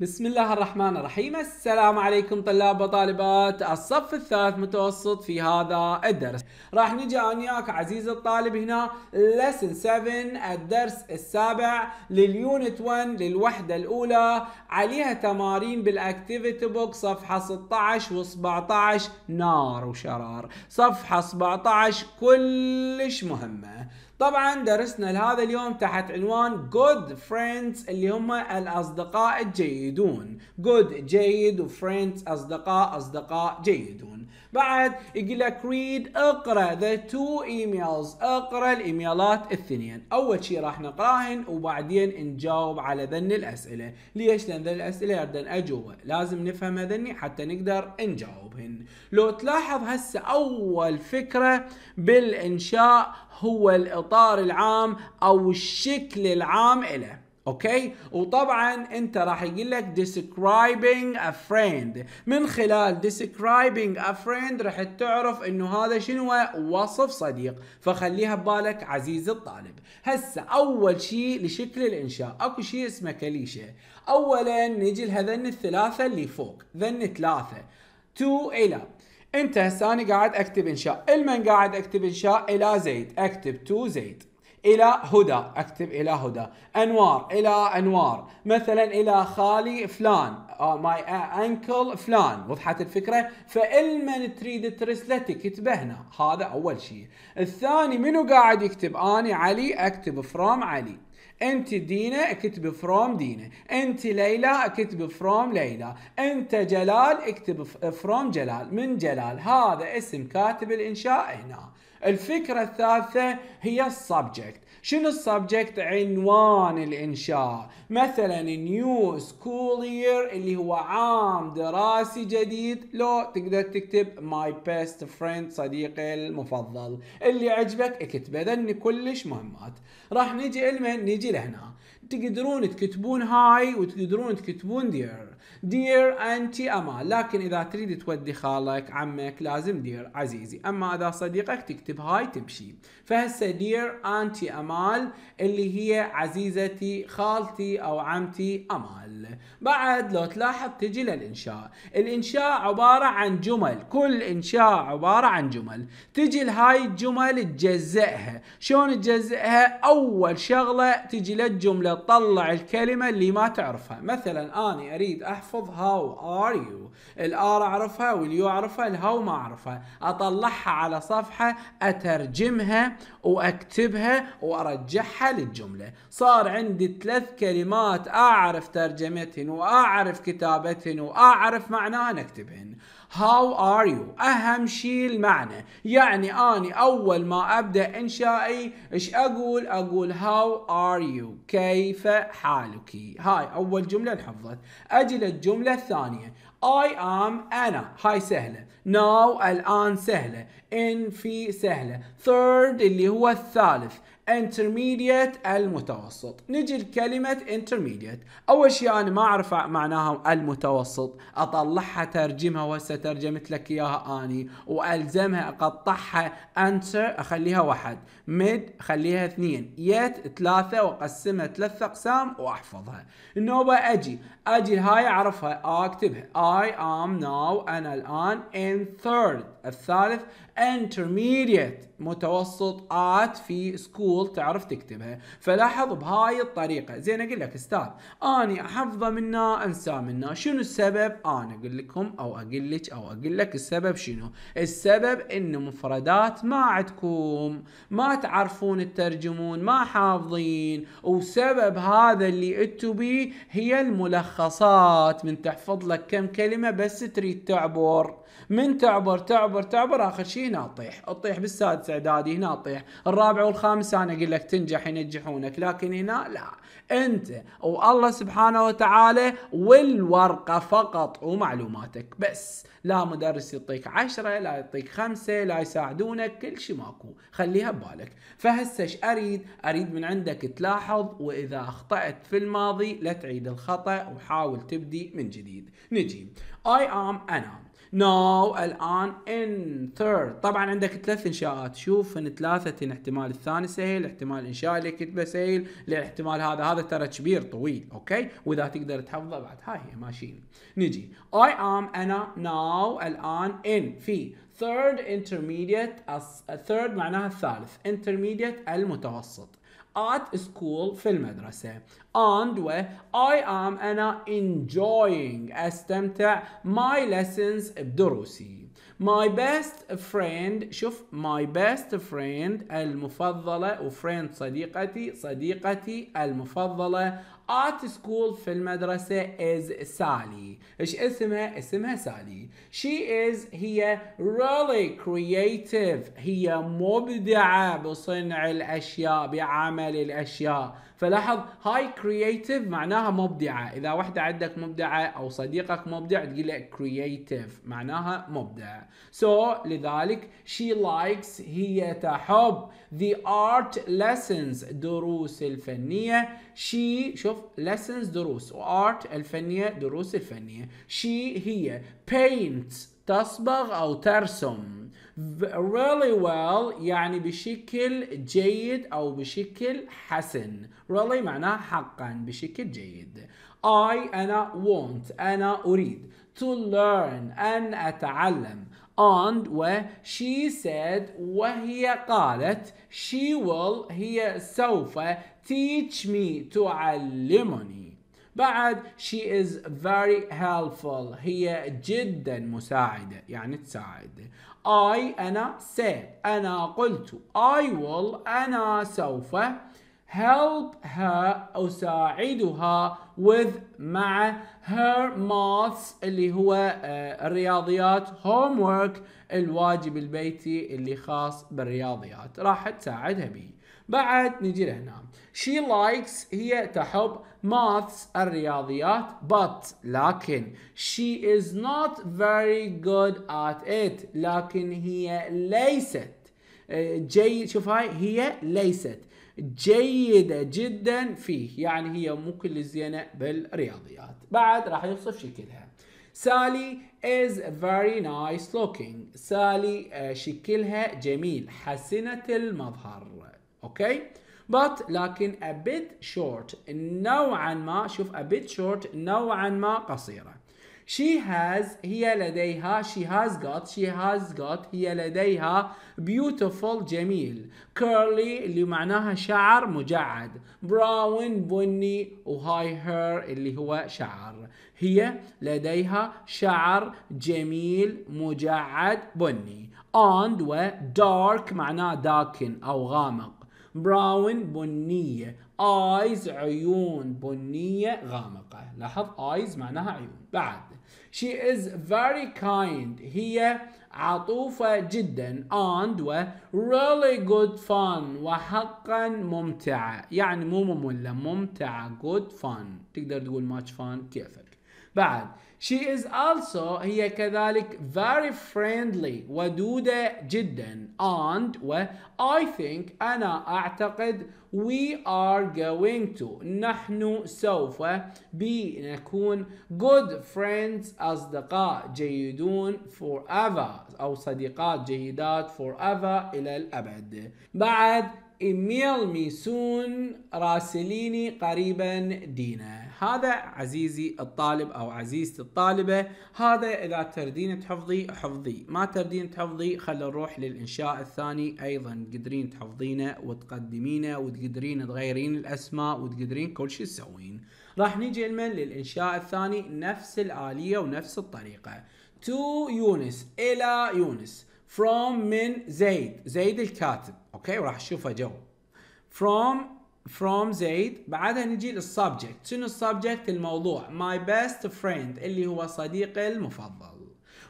بسم الله الرحمن الرحيم السلام عليكم طلاب وطالبات الصف الثالث متوسط في هذا الدرس راح نجي انياك عزيز عزيزي الطالب هنا لسن 7 الدرس السابع لليونت 1 للوحده الاولى عليها تمارين بالاكتيفيتي بوك صفحه 16 و17 نار وشرار صفحه 17 كلش مهمه طبعا درسنا لهذا اليوم تحت عنوان good friends اللي هم الاصدقاء الجيدون good جيد وفريندز اصدقاء اصدقاء جيدون بعد يقول لك ريد اقرا ذا تو ايميلز اقرا الايميلات الثنين اول شيء راح نقراهن وبعدين نجاوب على ذن الاسئله ليش لان ذن الاسئله يردن اجوبه لازم نفهم ذني حتى نقدر نجاوبهن لو تلاحظ هسه اول فكره بالانشاء هو الاطار العام او الشكل العام له اوكي وطبعا انت راح يقول لك describing a friend من خلال describing a friend راح تعرف انه هذا شنو وصف صديق فخليها ببالك عزيز الطالب هسه اول شيء لشكل الانشاء اكو شيء اسمه كليشه اولا نجي لهذن الثلاثه اللي فوق ذن ثلاثه تو الى انت هسه انا قاعد اكتب انشاء المن قاعد اكتب انشاء الى زيد اكتب تو زيد الى هدى اكتب الى هدى انوار الى انوار مثلا الى خالي فلان ماي آه، انكل فلان وضحت الفكره فالمن تريد ترسله تكتبه هنا هذا اول شيء الثاني منو قاعد يكتب انا علي اكتب فروم علي انت دينا اكتب فروم دينا انت ليلى اكتب فروم ليلى انت جلال اكتب فروم جلال من جلال هذا اسم كاتب الانشاء هنا الفكرة الثالثة هي السبجكت شنو السبجكت عنوان الانشاء مثلا نيو سكول يير اللي هو عام دراسي جديد لو تقدر تكتب ماي بيست فريند صديقي المفضل اللي عجبك اكتبه لان كلش مهمات راح نجي المهم نجي لهنا تقدرون تكتبون هاي وتقدرون تكتبون دير دير أنتي أما لكن إذا تريد تودي خالك عمك لازم دير عزيزي أما إذا صديقك تكتب هاي تمشي فهسه دير أنتي أمال اللي هي عزيزتي خالتي أو عمتي أمال بعد لو تلاحظ تجي للإنشاء الإنشاء عبارة عن جمل كل إنشاء عبارة عن جمل تجي لهاي الجمل تجزئها شلون تجزئها أول شغلة تجي للجملة تطلع الكلمة اللي ما تعرفها مثلا أنا أريد أحفظ احفظ هاو ار يو الار اعرفها واليو اعرفها الهاو ما اعرفها اطلعها على صفحه اترجمها واكتبها وارجعها للجمله صار عندي ثلاث كلمات اعرف ترجمتهن واعرف كتابتهن واعرف معناهن اكتبهن هاو ار يو اهم شيء المعنى يعني اني اول ما ابدا انشائي ايش اقول اقول هاو ار يو كيف حالك هاي اول جمله انحفظت اجي للجمله الثانيه اي ام أنا هاي سهلة now الآن سهلة in في سهلة third اللي هو الثالث intermediate المتوسط نجي لكلمة intermediate أول شيء أنا ما أعرف معناها المتوسط أطلعها ترجمها وهسه ترجمت لك إياها أني وألزمها أقطعها answer أخليها واحد mid أخليها اثنين yet ثلاثة وأقسمها ثلاث أقسام وأحفظها النوبة أجي أجي هاي أعرفها أكتبها I am now أنا الآن and third. third. intermediate متوسط at في school تعرف تكتبها فلاحظ بهاي الطريقة زين أقول لك استاذ أني أحفظه منا أنساه منا شنو السبب أنا أقول لكم أو أقول لك أو أقول لك السبب شنو السبب إن مفردات ما عندكم ما تعرفون تترجمون ما حافظين وسبب هذا اللي انتو هي الملخصات من تحفظ لك كم كلمة بس تريد تعبر من تعبر تعبر تعبر آخر شيء هنا اطيح اطيح بالسادس اعدادي هنا اطيح الرابع والخامس انا اقول لك تنجح ينجحونك لكن هنا لا انت والله سبحانه وتعالى والورقة فقط ومعلوماتك بس لا مدرس يعطيك عشرة لا يعطيك خمسة لا يساعدونك كل شيء ماكو خليها ببالك فهسه ايش اريد اريد من عندك تلاحظ واذا اخطأت في الماضي لا تعيد الخطأ وحاول تبدي من جديد نجي اي ام أنا نو no. الان ان ثيرد طبعا عندك ثلاث انشاءات شوف ان ثلاثه إن احتمال الثاني سهل احتمال الانشاء اللي كتبه سهل الاحتمال هذا هذا ترى كبير طويل اوكي واذا تقدر تحفظه بعد هاي هي ماشيين نجي اي ام انا ناو الان ان في ثيرد انترميديت ثيرد معناها الثالث انترميديت المتوسط at school في المدرسة and و I am أنا enjoying أستمتع my lessons بدروسي My best friend شوف my best friend المفضلة وفريند صديقتي صديقتي المفضلة at school في المدرسة is سالي ايش اسمها؟ اسمها سالي she is هي really creative هي مبدعة بصنع الأشياء بعمل الأشياء فلاحظ هاي كرييتيف معناها مبدعه اذا وحده عندك مبدعه او صديقك مبدع تقول له كرييتيف معناها مبدع سو so, لذلك she likes هي تحب the art lessons دروس الفنيه she شوف lessons دروس وارت الفنيه دروس الفنيه she هي paints تصبغ او ترسم really well يعني بشكل جيد أو بشكل حسن really معناه حقا بشكل جيد I أنا want أنا أريد to learn أن أتعلم and و she said وهي قالت she will هي سوف teach me تعلمني بعد she is very helpful هي جدا مساعدة يعني تساعد I أنا said أنا قلت I will أنا سوف help her أساعدها with مع her maths اللي هو آه، الرياضيات homework الواجب البيتي اللي خاص بالرياضيات راح تساعدها به بعد نجي لهنا she likes هي تحب maths الرياضيات but لكن she is not very good at it لكن هي ليست جيد شوف هاي هي ليست جيدة جدا فيه يعني هي مو كل زينة بالرياضيات بعد راح يوصف شكلها سالي is very nice looking سالي آه، شكلها جميل حسنة المظهر اوكي but لكن a bit short نوعا ما شوف a bit short نوعا ما قصيرة she has هي لديها she has got she has got هي لديها beautiful جميل curly اللي معناها شعر مجعد brown بني وهاي hair اللي هو شعر هي لديها شعر جميل مجعد بني and و dark معناه داكن أو غامق براون بنية ايز عيون بنية غامقة لاحظ ايز معناها عيون بعد she is very kind هي عطوفة جدا and و really good fun وحقا ممتعة يعني مو مملة ممتعة good fun تقدر تقول much fun كيفك بعد She is also هي كذلك very friendly ودودة جدا and و I think أنا أعتقد we are going to نحن سوف بنكون good friends أصدقاء جيدون forever أو صديقات جيدات forever إلى الأبد بعد إيميل ميسون راسليني قريبا دينا هذا عزيزي الطالب أو عزيزتي الطالبة هذا إذا تردين تحفظي حفظي ما تردين تحفظي خلي نروح للإنشاء الثاني أيضا تقدرين تحفظينه وتقدمينه وتقدرين تغيرين الأسماء وتقدرين كل شيء تسوين راح نيجي المن للإنشاء الثاني نفس الآلية ونفس الطريقة تو يونس إلى يونس from من زيد زيد الكاتب أوكي وراح اشوفه جو from from زيد بعدها نجي للسبجكت شنو السبجكت الموضوع ماي بيست فريند اللي هو صديقي المفضل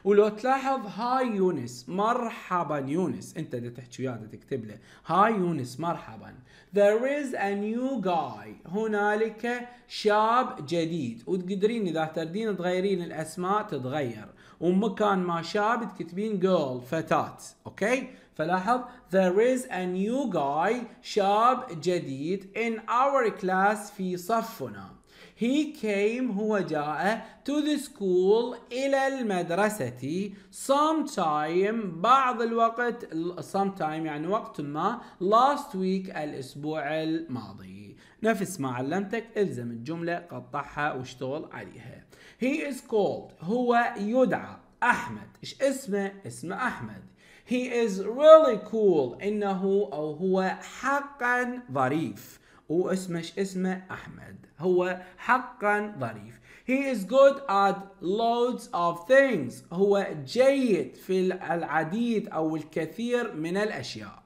ولو تلاحظ هاي يونس مرحبا يونس انت دا تحكي وياه تكتب له هاي يونس مرحبا there is a new guy هنالك شاب جديد وتقدرين اذا تردين تغيرين الاسماء تتغير ومكان ما شاب تكتبين girl فتاة اوكي فلاحظ there is a new guy شاب جديد in our class في صفنا he came هو جاء to the school إلى المدرسة sometime بعض الوقت sometime يعني وقت ما last week الأسبوع الماضي نفس ما علمتك الزم الجملة قطعها واشتغل عليها he is called هو يدعى أحمد إيش اسمه؟ اسمه أحمد He is really cool إنه أو هو حقا ظريف واسمه اسمه أحمد هو حقا ظريف He is good at loads of things هو جيد في العديد أو الكثير من الأشياء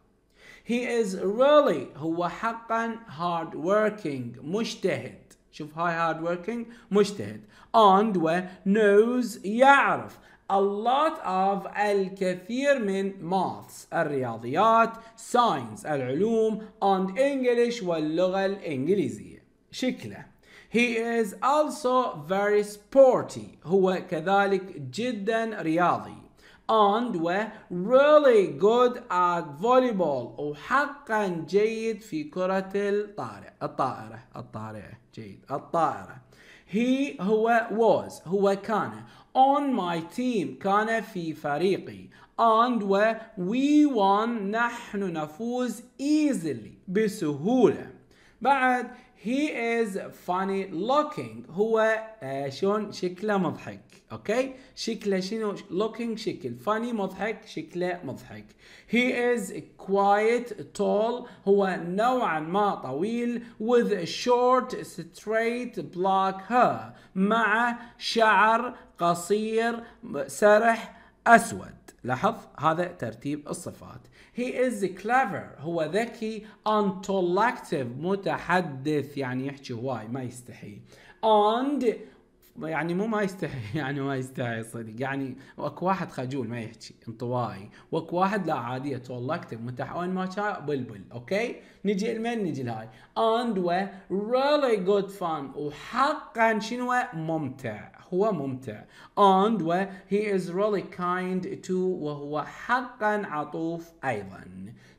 He is really هو حقا hard working مجتهد شوف هاي hard working مجتهد and و knows يعرف a lot of الكثير من maths الرياضيات science العلوم and English واللغة الإنجليزية شكله He is also very sporty هو كذلك جدا رياضي and و really good at volleyball وحقا جيد في كرة الطائرة الطائرة الطائرة جيد الطائرة he هو was هو كان on my team كان في فريقي and و we won نحن نفوز easily بسهولة بعد he is funny looking هو آه، شلون شكله مضحك اوكي شكله شنو looking شكل funny مضحك شكله مضحك he is quite tall هو نوعا ما طويل with short straight black hair مع شعر قصير سرح اسود لاحظ هذا ترتيب الصفات he is clever هو ذكي untalkative متحدث يعني يحكي هواي ما يستحي and يعني مو ما يستحي يعني ما يستحي صدق يعني واكو واحد خجول ما يحكي انطوائي واكو واحد لا عادي والله اكتب متاح وين ما شاء بلبل اوكي نجي لمن نجي لهاي اند و really good fun وحقا شنو ممتع هو ممتع اند و هي از really kind تو وهو حقا عطوف ايضا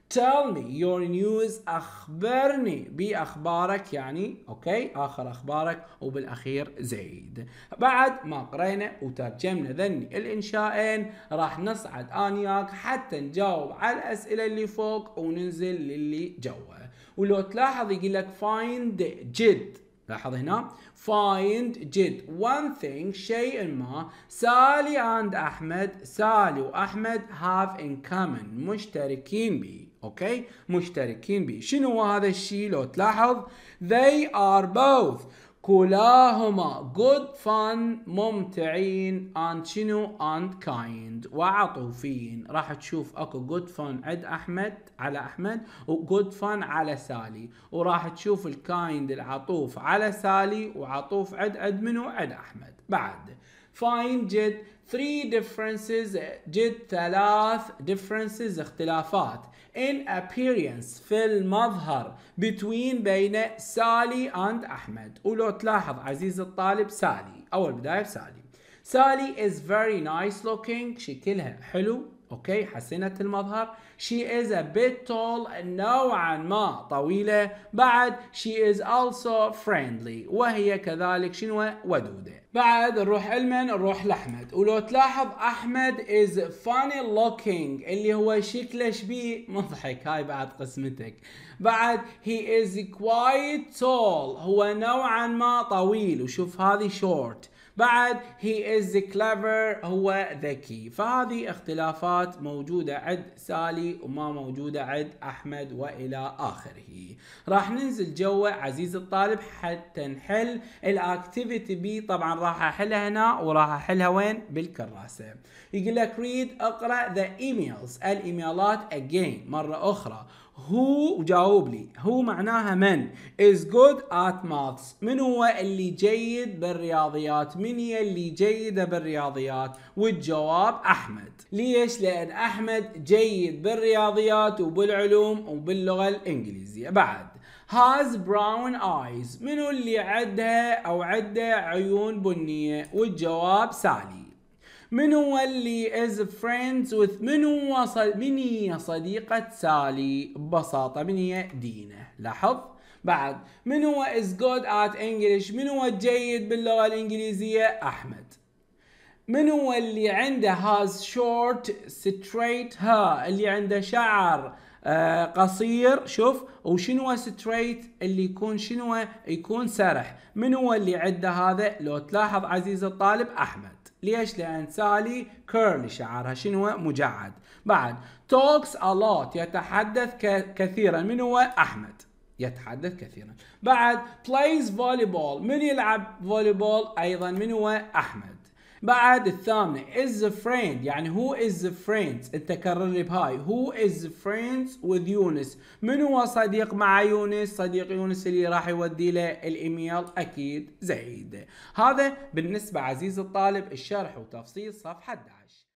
tell me your news اخبرني باخبارك يعني اوكي اخر اخبارك وبالاخير زيد بعد ما قرينا وترجمنا ذني الانشائين راح نصعد انياك حتى نجاوب على الاسئله اللي فوق وننزل للي جوا ولو تلاحظ يقول لك find جد لاحظ هنا find جد one thing شيء ما سالي and احمد سالي واحمد have in common مشتركين بي اوكي مشتركين به شنو هو هذا الشيء لو تلاحظ they are both كلاهما good fun ممتعين and شنو and kind وعطوفين راح تشوف اكو good fun عند احمد على احمد و good fun على سالي وراح تشوف الكايند العطوف على سالي وعطوف عند عد منو عد احمد بعد find جد 3 differences جد ثلاث differences اختلافات in appearance في المظهر between بين سالي and أحمد ولو تلاحظ عزيز الطالب سالي أول بداية بسالي سالي is very nice looking شكلها حلو اوكي حسنت المظهر she is a bit tall نوعا ما طويلة بعد she is also friendly وهي كذلك شنو ودودة بعد نروح المن نروح لأحمد ولو تلاحظ أحمد is funny looking اللي هو شكله شبيه مضحك هاي بعد قسمتك بعد he is quite tall هو نوعا ما طويل وشوف هذه short بعد he is clever هو ذكي فهذه اختلافات موجودة عند سالي وما موجودة عند أحمد وإلى آخره راح ننزل جوا عزيز الطالب حتى نحل الاكتيفيتي بي طبعا راح احلها هنا وراح احلها وين بالكراسة يقول لك read اقرا ذا ايميلز الايميلات again مره اخرى هو وجاوب لي هو معناها من is good at maths من هو اللي جيد بالرياضيات من هي اللي جيدة بالرياضيات والجواب أحمد ليش لأن أحمد جيد بالرياضيات وبالعلوم وباللغة الإنجليزية بعد has brown eyes منو اللي عندها أو عنده عيون بنية والجواب سالي من هو اللي از فريندز وذ من هو من هي صديقة سالي ببساطة من هي دينا لاحظ بعد من هو از جود ات انجلش من هو جيد باللغة الإنجليزية أحمد من هو اللي عنده هاز شورت ستريت ها اللي عنده شعر آه، قصير شوف وشنو ستريت اللي يكون شنو يكون سرح من هو اللي عنده هذا لو تلاحظ عزيز الطالب احمد ليش؟ لأن سالي كيرلي شعرها شنو هو مجعد بعد توكس lot يتحدث كثيرا من هو أحمد يتحدث كثيرا بعد plays volleyball من يلعب فولي بول أيضا من هو أحمد بعد الثامنة is a friend يعني who is friends انت كرر لي بهاي who is friends with يونس من هو صديق مع يونس صديق يونس اللي راح يودي له الايميل اكيد زيد هذا بالنسبة عزيز الطالب الشرح وتفصيل صفحة دا.